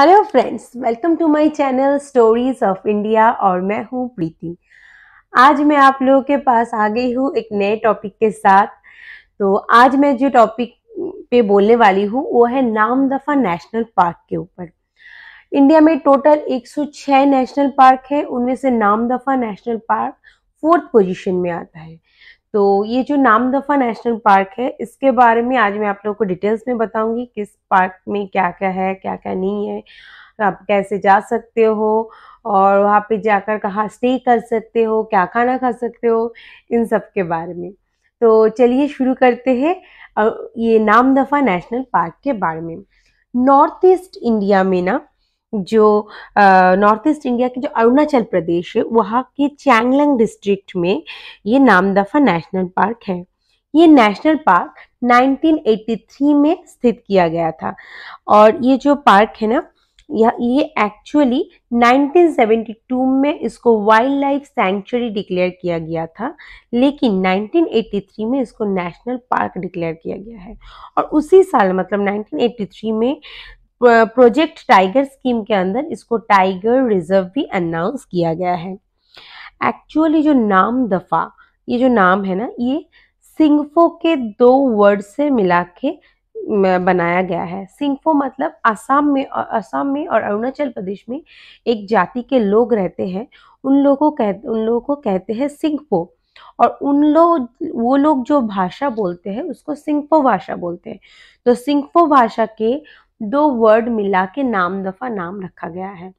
hello friends welcome to my channel stories of India और मैं हूं प्रीति आज मैं आप लोगों के पास आ गई हूं एक नए टॉपिक के साथ तो आज मैं जो टॉपिक पे बोलने वाली हूं वो है नाम दफ़ा नेशनल पार्क के ऊपर इंडिया में टोटल 106 नेशनल पार्क है उनमें से नाम दफ़ा नेशनल पार्क फोर्थ पोजिशन में आता है तो ये जो नामदफा नेशनल पार्क है इसके बारे में आज मैं आप लोगों को डिटेल्स में बताऊंगी किस पार्क में क्या क्या है क्या क्या नहीं है आप कैसे जा सकते हो और वहाँ पे जाकर कहाँ स्टे कर सकते हो क्या खाना खा सकते हो इन सब के बारे में तो चलिए शुरू करते हैं ये नामदफा नेशनल पार्क के बारे में नॉर्थ ईस्ट इंडिया में ना जो नॉर्थ ईस्ट इंडिया के जो अरुणाचल प्रदेश है वहाँ के चैंगलंग डिस्ट्रिक्ट में ये नामदफा नेशनल पार्क है ये नेशनल पार्क 1983 में स्थित किया गया था और ये जो पार्क है ना यह ये एक्चुअली 1972 में इसको वाइल्ड लाइफ सेंचुरी डिक्लेयर किया गया था लेकिन 1983 में इसको नेशनल पार्क डिक्लेयर किया गया है और उसी साल मतलब 1983 में प्रोजेक्ट टाइगर स्कीम के अंदर इसको टाइगर रिजर्व भी अनाउंस किया गया है एक्चुअली जो नाम दफ़ा ये जो नाम है ना ये सिंगफो के दो वर्ड से मिला के बनाया गया है सिंगफो मतलब असम में और असम में और अरुणाचल प्रदेश में एक जाति के लोग रहते हैं उन लोगों कह उन लोगों को कहते हैं सिंगफो और उन लोग वो लोग जो भाषा बोलते हैं उसको सिंगफो भाषा बोलते हैं तो सिंगफो भाषा के दो वर्ड मिला के नाम दफा नाम रखा गया है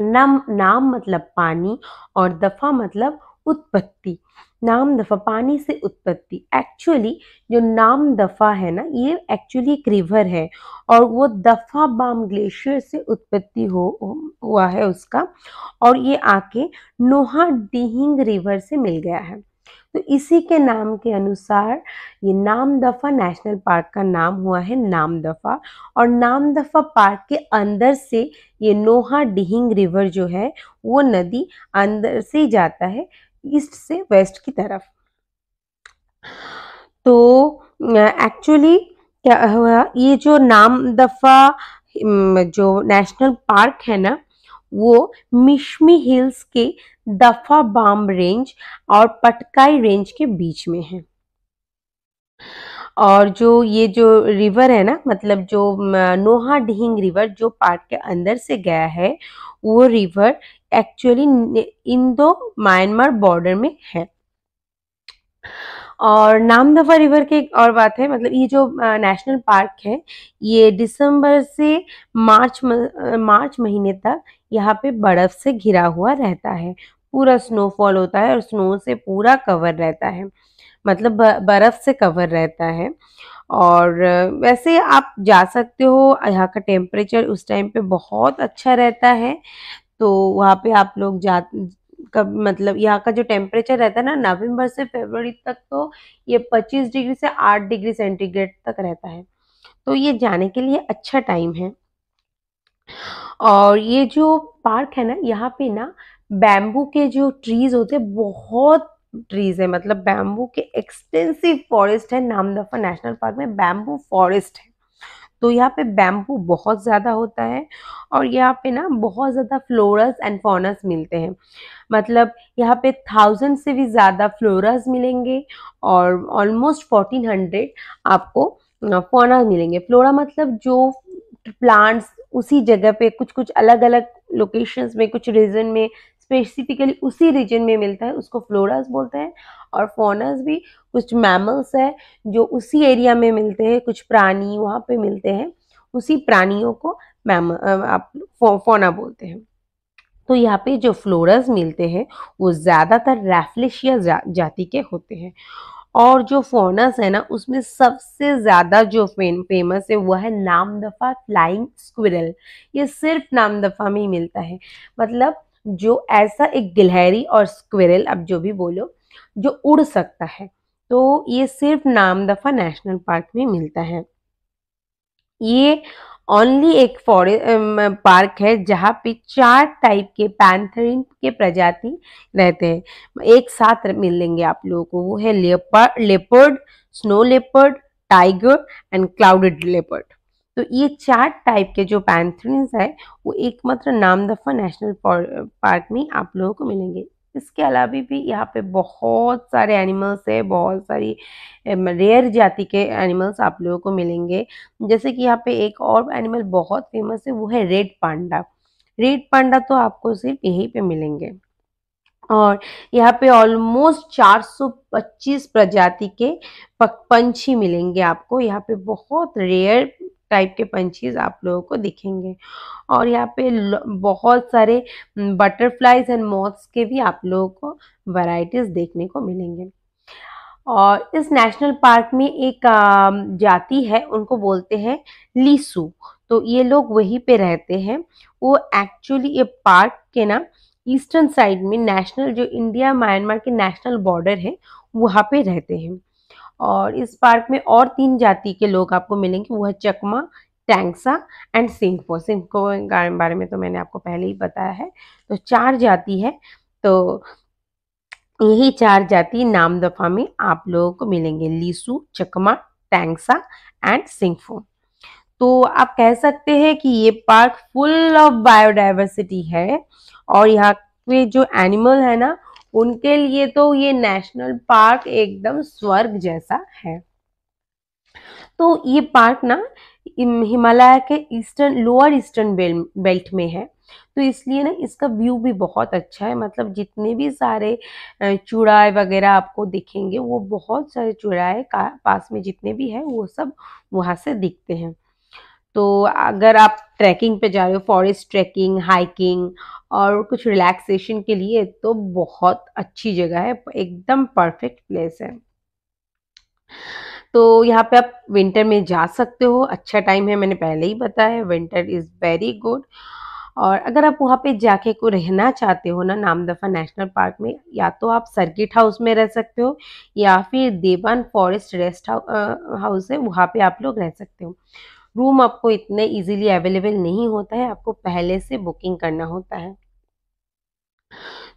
नाम नाम मतलब पानी और दफा मतलब उत्पत्ति नाम दफा पानी से उत्पत्ति एक्चुअली जो नाम दफा है ना ये एक्चुअली एक रिवर है और वो दफा बाम ग्लेशियर से उत्पत्ति हो हुआ है उसका और ये आके नोहा डिहिंग रिवर से मिल गया है तो इसी के नाम के अनुसार ये नाम दफ़ा नेशनल पार्क का नाम हुआ है नाम दफ़ा और नाम दफ़ा पार्क के अंदर से ये नोहा डिहिंग रिवर जो है वो नदी अंदर से जाता है ईस्ट से वेस्ट की तरफ तो एक्चुअली क्या हुआ ये जो नाम दफ़ा जो नेशनल पार्क है ना वो मिशमी हिल्स के दफा बाम रेंज और पटकाई रेंज के बीच में है और जो ये जो रिवर है ना मतलब जो नोहा डिहिंग रिवर जो पार्क के अंदर से गया है वो river actually Indo Myanmar border में है और नामदफा रिवर के एक और बात है मतलब ये जो नेशनल पार्क है ये दिसंबर से मार्च मार्च महीने तक यहाँ पे बर्फ़ से घिरा हुआ रहता है पूरा स्नोफॉल होता है और स्नो से पूरा कवर रहता है मतलब बर्फ़ से कवर रहता है और वैसे आप जा सकते हो यहाँ का टेम्परेचर उस टाइम पे बहुत अच्छा रहता है तो वहाँ पे आप लोग जा कब मतलब यहाँ का जो टेम्परेचर रहता है ना नवंबर से फरवरी तक तो ये 25 डिग्री से 8 डिग्री सेंटीग्रेड तक रहता है तो ये जाने के लिए अच्छा टाइम है और ये जो पार्क है ना यहाँ पे ना बैम्बू के जो ट्रीज होते हैं बहुत ट्रीज है मतलब बैम्बू के एक्सटेंसिव फॉरेस्ट है नामदफा नेशनल पार्क में बैम्बू फॉरेस्ट है तो यहाँ पे बैम्बू बहुत ज़्यादा होता है और यहाँ पे ना बहुत ज़्यादा फ्लोरस एंड फॉनस मिलते हैं मतलब यहाँ पे थाउजेंड से भी ज़्यादा फ्लोरस मिलेंगे और ऑलमोस्ट फोर्टीन हंड्रेड आपको फोना मिलेंगे फ्लोरा मतलब जो प्लांट्स उसी जगह पे कुछ कुछ अलग अलग लोकेशंस में कुछ रीजन में स्पेसिफिकली उसी रीजन में मिलता है उसको फ्लोरास बोलते हैं और फोनस भी कुछ मैमल्स है जो उसी एरिया में मिलते हैं कुछ प्राणी वहाँ पे मिलते हैं उसी प्राणियों को मैम आप फोना बोलते हैं तो यहाँ पे जो फ्लोरस मिलते हैं वो ज़्यादातर रेफलेशिया जा, जाति के होते हैं और जो फोनस है ना उसमें सबसे ज़्यादा जो फेम फेमस है वह है नाम दफ़ा फ्लाइंग स्क्विरल ये सिर्फ नाम दफ़ा में ही मिलता है मतलब जो ऐसा एक गिलहरी और स्क्विरल अब जो भी बोलो जो उड़ सकता है तो ये सिर्फ नाम दफ़ा नेशनल पार्क में मिलता है ये ओनली एक फॉरेस्ट पार्क um, है जहाँ पे चार टाइप के पैंथरिन के प्रजाति रहते हैं एक साथ मिलेंगे आप लोगों को वो है leopard leopard snow leopard tiger and clouded leopard तो ये चार टाइप के जो पैंथरिन है वो एकमात्र नामदफा नेशनल पार्क में आप लोगों को मिलेंगे इसके अलावा भी यहाँ पे बहुत सारे एनिमल्स है बहुत सारी रेयर जाति के एनिमल्स आप लोगों को मिलेंगे जैसे कि यहाँ पे एक और एनिमल बहुत फेमस है वो है रेड पांडा रेड पांडा तो आपको सिर्फ यहीं पे मिलेंगे और यहाँ पे ऑलमोस्ट 425 प्रजाति के पंछी मिलेंगे आपको यहाँ पे बहुत रेयर टाइप के पंछीज आप लोगों को दिखेंगे और यहाँ पे बहुत सारे बटरफ्लाइज एंड मॉथ्स के भी आप लोगों को वैरायटीज़ देखने को मिलेंगे और इस नेशनल पार्क में एक जाति है उनको बोलते हैं लीसू तो ये लोग वहीं पे रहते हैं वो एक्चुअली ये पार्क के ना ईस्टर्न साइड में नेशनल जो इंडिया म्यांमार के नेशनल बॉर्डर है वहाँ पे रहते हैं और इस पार्क में और तीन जाति के लोग आपको मिलेंगे वो है चकमा टैंगसा एंड सिंहपो सिंहपो के बारे में तो मैंने आपको पहले ही बताया है तो चार जाति है तो यही चार जाति नाम दफा में आप लोगों को मिलेंगे लीसू चकमा टैंगसा एंड सिंहफो तो आप कह सकते हैं कि ये पार्क फुल ऑफ बायोडाइवर्सिटी है और यहाँ पे जो एनिमल है ना उनके लिए तो ये नेशनल पार्क एकदम स्वर्ग जैसा है तो ये पार्क ना हिमालय के ईस्टर्न लोअर ईस्टर्न बेल्ट में है तो इसलिए ना इसका व्यू भी बहुत अच्छा है मतलब जितने भी सारे चुड़ाए वगैरह आपको दिखेंगे वो बहुत सारे चुड़ाए का पास में जितने भी हैं वो सब वहाँ से दिखते हैं तो अगर आप ट्रैकिंग पे जा रहे हो फॉरेस्ट ट्रैकिंग हाइकिंग और कुछ रिलैक्सेशन के लिए तो बहुत अच्छी जगह है एकदम परफेक्ट प्लेस है तो यहाँ पे आप विंटर में जा सकते हो अच्छा टाइम है मैंने पहले ही बताया है विंटर इज़ वेरी गुड और अगर आप वहाँ पे जाके को रहना चाहते हो ना नामदफा नेशनल पार्क में या तो आप सर्किट हाउस में रह सकते हो या फिर देवान फॉरेस्ट रेस्ट हाउस है वहाँ पे आप लोग रह सकते हो रूम आपको इतने इजीली अवेलेबल नहीं होता है आपको पहले से बुकिंग करना होता है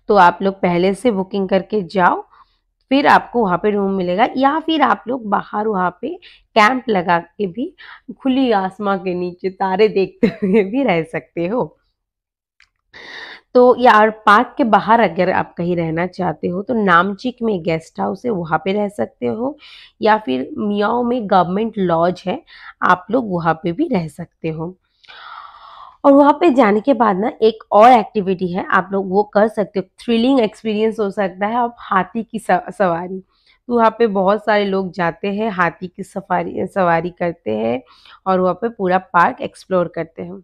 तो आप लोग पहले से बुकिंग करके जाओ फिर आपको वहाँ पे रूम मिलेगा या फिर आप लोग बाहर वहाँ पे कैंप लगा के भी खुली आसमां के नीचे तारे देखते हुए भी रह सकते हो तो या और पार्क के बाहर अगर आप कहीं रहना चाहते हो तो नामचिक में गेस्ट हाउस है वहाँ पे रह सकते हो या फिर मियाओ में गवर्नमेंट लॉज है आप लोग वहाँ पे भी रह सकते हो और वहाँ पे जाने के बाद ना एक और एक्टिविटी है आप लोग वो कर सकते हो थ्रिलिंग एक्सपीरियंस हो सकता है आप हाथी की सवारी तो वहाँ पे बहुत सारे लोग जाते हैं हाथी की सफारी सवारी करते हैं और वहाँ पे पूरा पार्क एक्सप्लोर करते हैं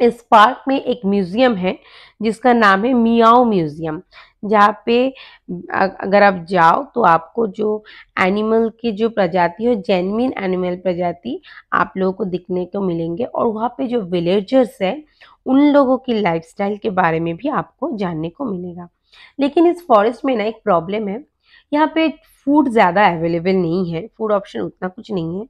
इस पार्क में एक म्यूज़ियम है जिसका नाम है मियाओ म्यूज़ियम जहाँ पे अगर आप जाओ तो आपको जो एनिमल की जो प्रजाति हो जेनविन एनिमल प्रजाति आप लोगों को दिखने को मिलेंगे और वहाँ पे जो विलेजर्स है उन लोगों की लाइफस्टाइल के बारे में भी आपको जानने को मिलेगा लेकिन इस फॉरेस्ट में ना एक प्रॉब्लम है यहाँ पे फूड ज़्यादा अवेलेबल नहीं है फूड ऑप्शन उतना कुछ नहीं है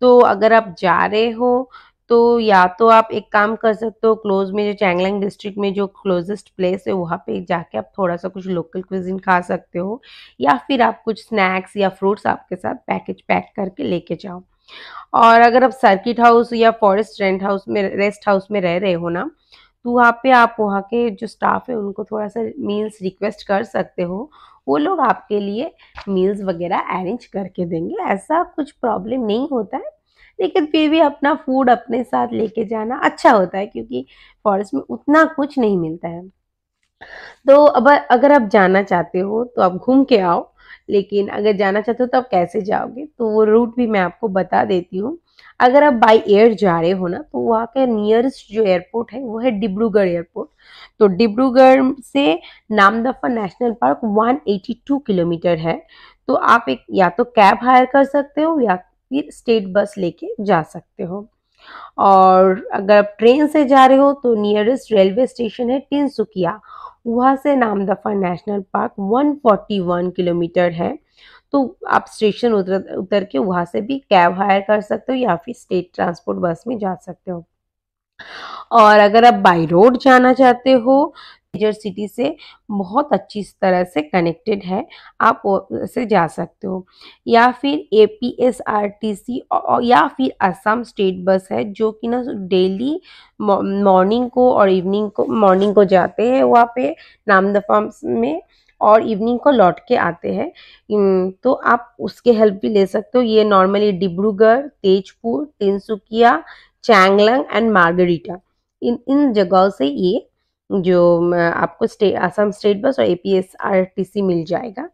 तो अगर आप जा रहे हो तो या तो आप एक काम कर सकते हो क्लोज में जो चैंगलैंग डिस्ट्रिक्ट में जो क्लोजेस्ट प्लेस है वहाँ पे जाके आप थोड़ा सा कुछ लोकल क्विजिन खा सकते हो या फिर आप कुछ स्नैक्स या फ्रूट्स आपके साथ पैकेज पैक करके लेके जाओ और अगर आप सर्किट हाउस या फॉरेस्ट रेंट हाउस में रेस्ट हाउस में रह रहे हो ना तो वहाँ पे आप वहाँ के जो स्टाफ है उनको थोड़ा सा मील्स रिक्वेस्ट कर सकते हो वो लोग आपके लिए मील्स वगैरह अरेंज करके देंगे ऐसा कुछ प्रॉब्लम नहीं होता है लेकिन फिर भी अपना फूड अपने साथ लेके जाना अच्छा होता है क्योंकि फॉरेस्ट में उतना कुछ नहीं मिलता है तो अब अगर आप जाना चाहते हो तो आप घूम के आओ लेकिन अगर जाना चाहते हो तो आप कैसे जाओगे तो वो रूट भी मैं आपको बता देती हूँ अगर आप बाई एयर जा रहे हो ना तो वहाँ का नियरेस्ट जो एयरपोर्ट है वो है डिब्रूगढ़ एयरपोर्ट तो डिब्रूगढ़ से नामदफा नेशनल पार्क 182 किलोमीटर है तो आप एक या तो कैब हायर कर सकते हो या फिर स्टेट बस लेके जा सकते हो और अगर आप ट्रेन से जा रहे हो तो नियरेस्ट रेलवे स्टेशन है टिनसुकिया वहाँ से नामदफा नेशनल पार्क 141 किलोमीटर है तो आप स्टेशन उतर उतर के वहाँ से भी कैब हायर कर सकते हो या फिर स्टेट ट्रांसपोर्ट बस में जा सकते हो और अगर आप बाई रोड जाना चाहते हो मेजर सिटी से बहुत अच्छी तरह से कनेक्टेड है आप से जा सकते हो या फिर A P S R T C या फिर असम स्टेट बस है जो कि ना डेली मॉर्निंग को और इवनिंग को मॉर्निंग को जाते हैं वहाँ पे दफा में और इवनिंग को लौट के आते हैं तो आप उसके हेल्प भी ले सकते हो ये नॉर्मली डिब्रूगढ़ तेजपुर तिनसुकिया चैंगलंग एंड मार्गरीटा इन इन जगहों से ये जो आपको स्टे आसाम स्टेट बस और पी मिल जाएगा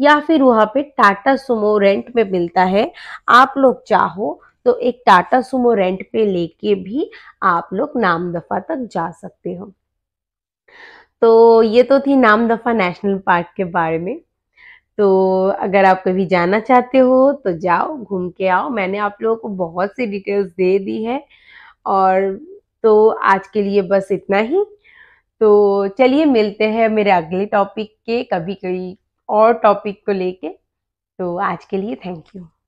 या फिर वहाँ पे टाटा सुमो रेंट में मिलता है आप लोग चाहो तो एक टाटा सुमो रेंट पे लेके भी आप लोग नाम दफा तक जा सकते हो तो ये तो थी नाम दफा नेशनल पार्क के बारे में तो अगर आप कभी जाना चाहते हो तो जाओ घूम के आओ मैंने आप लोगों को बहुत सी डिटेल्स दे दी है और तो आज के लिए बस इतना ही तो चलिए मिलते हैं मेरे अगले टॉपिक के कभी कोई और टॉपिक को लेके तो आज के लिए थैंक यू